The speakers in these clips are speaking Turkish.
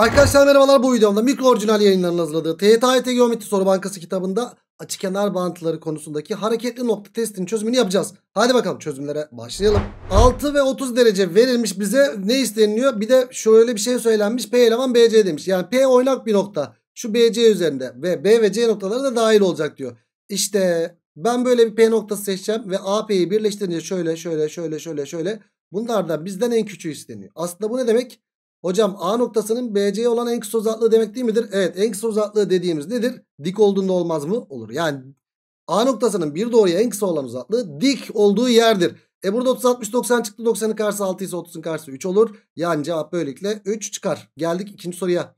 Arkadaşlar merhabalar bu videomda mikro orijinal yayınlarının hazırladığı TYT Geometri Soru Bankası kitabında açı kenar bağıntıları konusundaki hareketli nokta testinin çözümünü yapacağız. Hadi bakalım çözümlere başlayalım. 6 ve 30 derece verilmiş bize ne isteniliyor? Bir de şöyle bir şey söylenmiş P eleman BC demiş. Yani P oynak bir nokta şu BC üzerinde ve B ve C noktaları da dahil olacak diyor. İşte ben böyle bir P noktası seçeceğim ve AP'yi birleştirince şöyle şöyle şöyle şöyle şöyle bunlardan bizden en küçüğü isteniyor. Aslında bu ne demek? Hocam A noktasının BC'ye olan en kısa uzaklığı demek değil midir? Evet en kısa uzaklığı dediğimiz nedir? Dik olduğunda olmaz mı? Olur. Yani A noktasının bir doğruya en kısa olan uzaklığı dik olduğu yerdir. E burada 30 60 90 çıktı. 90'ın karşısı 6 ise 30'un karşısı 3 olur. Yani cevap böylelikle 3 çıkar. Geldik ikinci soruya.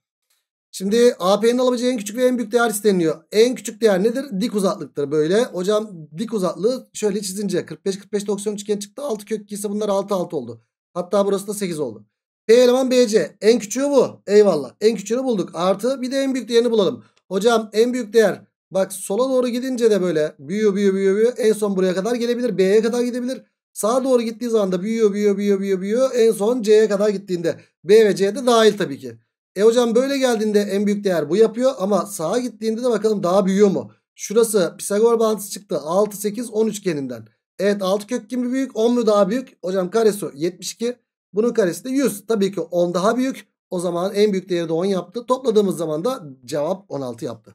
Şimdi AP'nin alabileceği en küçük ve en büyük değer isteniliyor. En küçük değer nedir? Dik uzaklıktır böyle. Hocam dik uzaklığı şöyle çizince 45 45 90 üçgen çıktı. 6 kök 2 ise bunlar 6 6 oldu. Hatta burası da 8 oldu. P e eleman BC. En küçüğü bu. Eyvallah. En küçüğünü bulduk. Artı bir de en büyük değerini bulalım. Hocam en büyük değer bak sola doğru gidince de böyle büyüyor büyüyor büyüyor. büyüyor. En son buraya kadar gelebilir. B'ye kadar gidebilir. Sağa doğru gittiği zaman da büyüyor büyüyor büyüyor büyüyor büyüyor. En son C'ye kadar gittiğinde B ve C'de dahil tabii ki. E hocam böyle geldiğinde en büyük değer bu yapıyor ama sağa gittiğinde de bakalım daha büyüyor mu? Şurası Pisagor bağıntısı çıktı. 6, 8, 10 üçgeninden. Evet 6 kök gibi büyük 10 mu daha büyük? Hocam karesi 72. Bunun karesi de 100. Tabii ki 10 daha büyük. O zaman en büyük değeri de 10 yaptı. Topladığımız zaman da cevap 16 yaptı.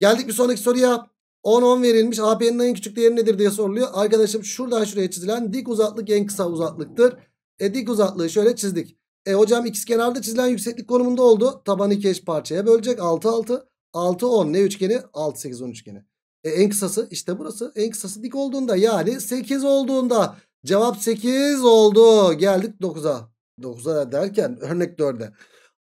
Geldik bir sonraki soruya. 10 10 verilmiş. AP'nin en küçük değeri nedir diye soruluyor. Arkadaşım şuradan şuraya çizilen dik uzaklık en kısa uzaklıktır. E dik uzaklığı şöyle çizdik. E hocam x ikizkenarda çizilen yükseklik konumunda oldu. Taban iki eş parçaya bölecek. 6 6. 6 10 ne üçgeni? 6 8 10 üçgeni. E en kısası işte burası. En kısası dik olduğunda yani 8 olduğunda Cevap 8 oldu. Geldik 9'a. 9'a derken örnek 4'e.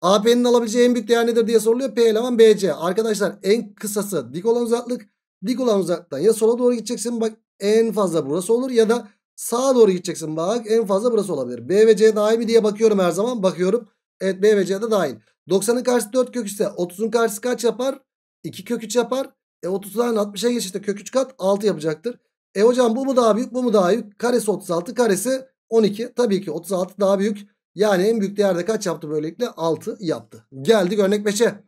AP'nin alabileceği en büyük değer nedir diye soruluyor. P eleman BC. Arkadaşlar en kısası dik olan uzaklık. Dik olan uzaklıktan ya sola doğru gideceksin bak en fazla burası olur ya da sağa doğru gideceksin bak en fazla burası olabilir. B ve C dahil mi diye bakıyorum her zaman bakıyorum. Evet B ve C de dahil. 90'ın karşısı 4 kök 3 30'un karşısı kaç yapar? 2 kök 3 yapar. E 30'dan 60'a geçişte kök 3 kat 6 yapacaktır. E hocam bu mu daha büyük bu mu daha büyük? Karesi 36 karesi 12. Tabii ki 36 daha büyük. Yani en büyük değerde kaç yaptı böylelikle? 6 yaptı. Geldik örnek 5'e.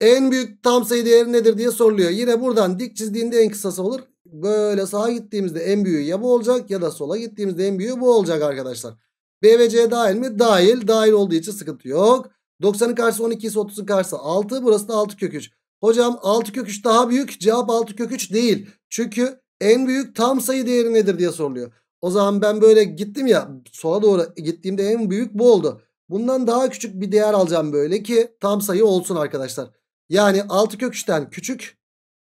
En büyük tam sayı değeri nedir diye soruluyor. Yine buradan dik çizdiğinde en kısası olur. Böyle sağa gittiğimizde en büyüğü ya bu olacak ya da sola gittiğimizde en büyüğü bu olacak arkadaşlar. B ve C dahil mi? Dahil. Dahil olduğu için sıkıntı yok. 90'ın karşısı 12 ise 30'un karşısı 6. Burası da 6 kök 3. Hocam 6 kök 3 daha büyük. Cevap 6 kök 3 değil. Çünkü en büyük tam sayı değeri nedir diye soruluyor. O zaman ben böyle gittim ya sola doğru gittiğimde en büyük bu oldu. Bundan daha küçük bir değer alacağım böyle ki tam sayı olsun arkadaşlar. Yani 6 kök 3'ten küçük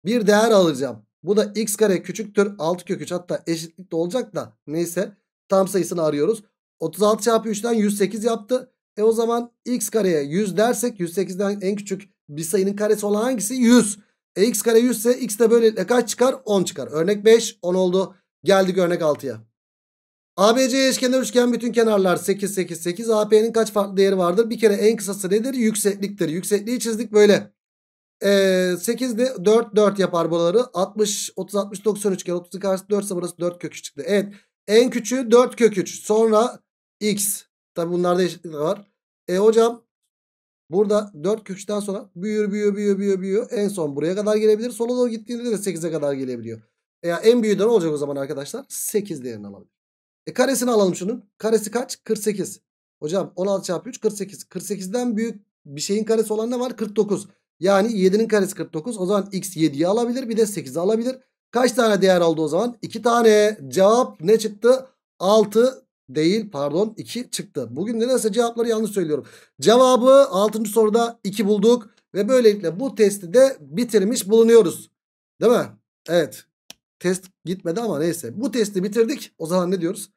bir değer alacağım. Bu da x kare küçüktür 6 kök 3 hatta de olacak da neyse tam sayısını arıyoruz. 36 çarpı 3'ten 108 yaptı. E o zaman x kareye 100 dersek 108'den en küçük bir sayının karesi olan hangisi? 100. E x kare 100 ise x de böylelikle kaç çıkar? 10 çıkar. Örnek 5 10 oldu. Geldik örnek 6'ya. ABC eşkenar üçgen bütün kenarlar 8 8 8. AP'nin kaç farklı değeri vardır? Bir kere en kısası nedir? Yüksekliktir. Yüksekliği çizdik böyle. Ee, 8 de 4 4 yapar buraları. 60 30 60 90 üçgen 30 karşısı 4 ise burası 4 kök 3 çıktı. Evet. En küçüğü 4 kök 3. Sonra x. Tabi bunlarda eşitlik var. E hocam Burada 4 köşeden sonra büyür büyür büyür büyür büyür. En son buraya kadar gelebilir. Sola doğru gittiğinde de 8'e kadar gelebiliyor. E yani en büyüğü de ne olacak o zaman arkadaşlar? 8 değerini alalım. E karesini alalım şunun. Karesi kaç? 48. Hocam 16 çarpı 3 48. 48'den büyük bir şeyin karesi olan ne var? 49. Yani 7'nin karesi 49. O zaman x 7'yi alabilir. Bir de 8'i alabilir. Kaç tane değer oldu o zaman? 2 tane. Cevap ne çıktı? 6 değil pardon 2 çıktı. Bugün nedense cevapları yanlış söylüyorum. Cevabı 6. soruda 2 bulduk ve böylelikle bu testi de bitirmiş bulunuyoruz. Değil mi? Evet. Test gitmedi ama neyse. Bu testi bitirdik. O zaman ne diyoruz?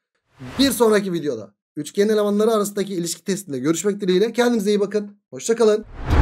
Bir sonraki videoda üçgen elemanları arasındaki ilişki testinde görüşmek dileğiyle. Kendinize iyi bakın. Hoşça kalın.